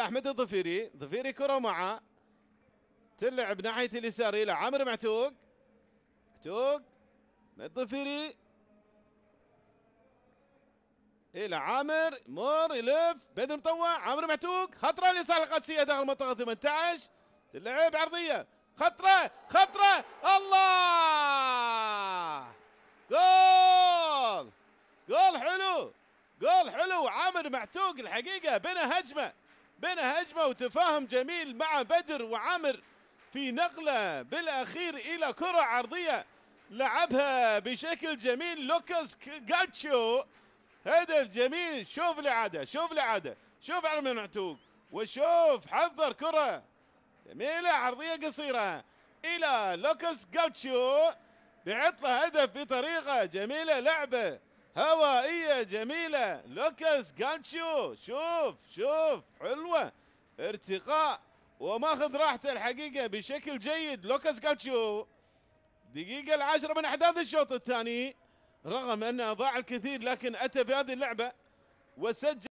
احمد الظفيري ظفيري كره معه تلعب ناحيه اليسار الى عامر معتوق معتوق الظفيري الى عامر مور يلف بدر مطوع عامر معتوق خطره اليسار القدسيه داخل منطقه 18 تلعب عرضيه خطره خطره الله جول جول حلو جول حلو عامر معتوق الحقيقه بنى هجمه بينها هجمة وتفاهم جميل مع بدر وعامر في نقلة بالأخير إلى كرة عرضية لعبها بشكل جميل لوكاس جاتشو هدف جميل شوف لعادة شوف لعادة شوف على من معتوق وشوف حضر كرة جميلة عرضية قصيرة إلى لوكاس جاتشو بعطله هدف بطريقة جميلة لعبة هوائية جميلة لوكس جانشو شوف شوف حلوة ارتقاء وماخذ راحته الحقيقة بشكل جيد لوكس جانشو دقيقة العاشرة من أحداث الشوط الثاني رغم أنه أضاع الكثير لكن أتى بهذه اللعبة وسجل